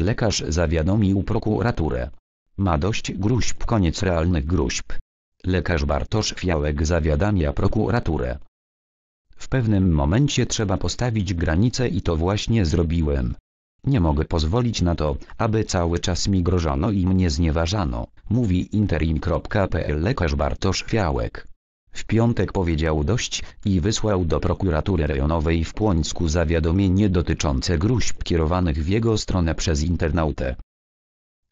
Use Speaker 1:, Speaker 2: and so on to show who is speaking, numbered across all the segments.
Speaker 1: Lekarz zawiadomił prokuraturę. Ma dość gruźb koniec realnych gruźb. Lekarz Bartosz Fiałek zawiadamia prokuraturę. W pewnym momencie trzeba postawić granicę i to właśnie zrobiłem. Nie mogę pozwolić na to, aby cały czas mi grożono i mnie znieważano, mówi interim.pl lekarz Bartosz Fiałek. W piątek powiedział dość i wysłał do prokuratury rejonowej w Płońsku zawiadomienie dotyczące gruźb kierowanych w jego stronę przez internautę.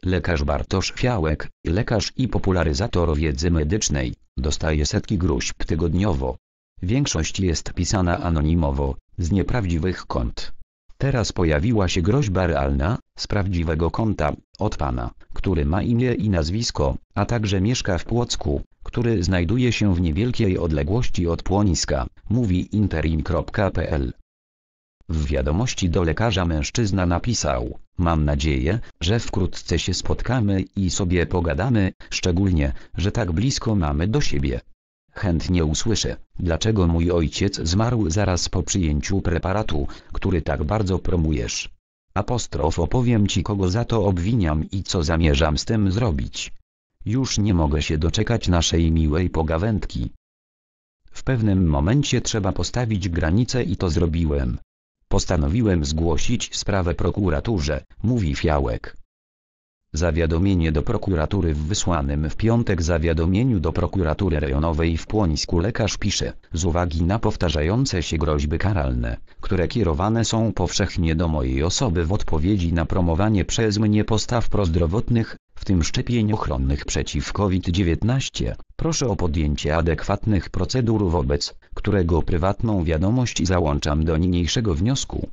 Speaker 1: Lekarz Bartosz Fiałek, lekarz i popularyzator wiedzy medycznej, dostaje setki gruźb tygodniowo. Większość jest pisana anonimowo, z nieprawdziwych kont. Teraz pojawiła się groźba realna, z prawdziwego konta, od pana, który ma imię i nazwisko, a także mieszka w Płocku, który znajduje się w niewielkiej odległości od płoniska, mówi interim.pl. W wiadomości do lekarza mężczyzna napisał, mam nadzieję, że wkrótce się spotkamy i sobie pogadamy, szczególnie, że tak blisko mamy do siebie. Chętnie usłyszę, dlaczego mój ojciec zmarł zaraz po przyjęciu preparatu, który tak bardzo promujesz. Apostrof opowiem ci kogo za to obwiniam i co zamierzam z tym zrobić. Już nie mogę się doczekać naszej miłej pogawędki. W pewnym momencie trzeba postawić granicę i to zrobiłem. Postanowiłem zgłosić sprawę prokuraturze, mówi Fiałek. Zawiadomienie do prokuratury w wysłanym w piątek zawiadomieniu do prokuratury rejonowej w Płońsku lekarz pisze, z uwagi na powtarzające się groźby karalne, które kierowane są powszechnie do mojej osoby w odpowiedzi na promowanie przez mnie postaw prozdrowotnych, tym szczepień ochronnych przeciw COVID-19, proszę o podjęcie adekwatnych procedur wobec którego prywatną wiadomość załączam do niniejszego wniosku.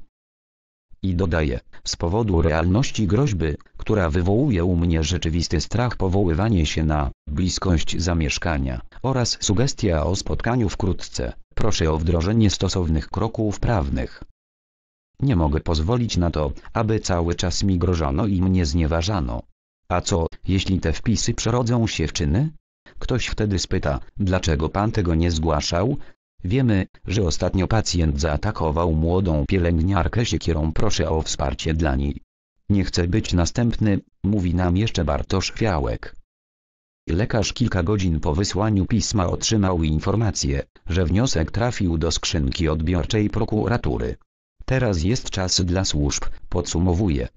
Speaker 1: I dodaję, z powodu realności groźby, która wywołuje u mnie rzeczywisty strach powoływanie się na bliskość zamieszkania oraz sugestia o spotkaniu wkrótce, proszę o wdrożenie stosownych kroków prawnych. Nie mogę pozwolić na to, aby cały czas mi grożono i mnie znieważano. A co, jeśli te wpisy przerodzą się w czyny? Ktoś wtedy spyta, dlaczego pan tego nie zgłaszał? Wiemy, że ostatnio pacjent zaatakował młodą pielęgniarkę siekierą proszę o wsparcie dla niej. Nie chcę być następny, mówi nam jeszcze Bartosz Fiałek. Lekarz kilka godzin po wysłaniu pisma otrzymał informację, że wniosek trafił do skrzynki odbiorczej prokuratury. Teraz jest czas dla służb, podsumowuje.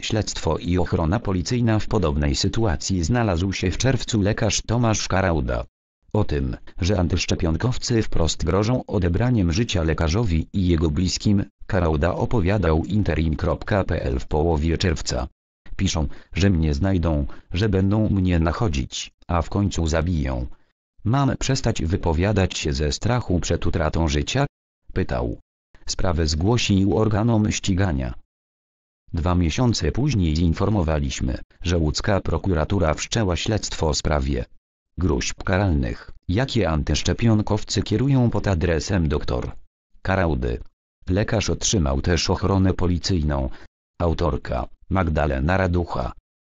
Speaker 1: Śledztwo i ochrona policyjna w podobnej sytuacji znalazł się w czerwcu lekarz Tomasz Karauda. O tym, że antyszczepionkowcy wprost grożą odebraniem życia lekarzowi i jego bliskim, Karauda opowiadał interim.pl w połowie czerwca. Piszą, że mnie znajdą, że będą mnie nachodzić, a w końcu zabiją. Mam przestać wypowiadać się ze strachu przed utratą życia? Pytał. Sprawę zgłosił organom ścigania. Dwa miesiące później informowaliśmy, że łódzka prokuratura wszczęła śledztwo o sprawie gruźb karalnych, jakie antyszczepionkowcy kierują pod adresem dr. Karaudy. Lekarz otrzymał też ochronę policyjną. Autorka Magdalena Raducha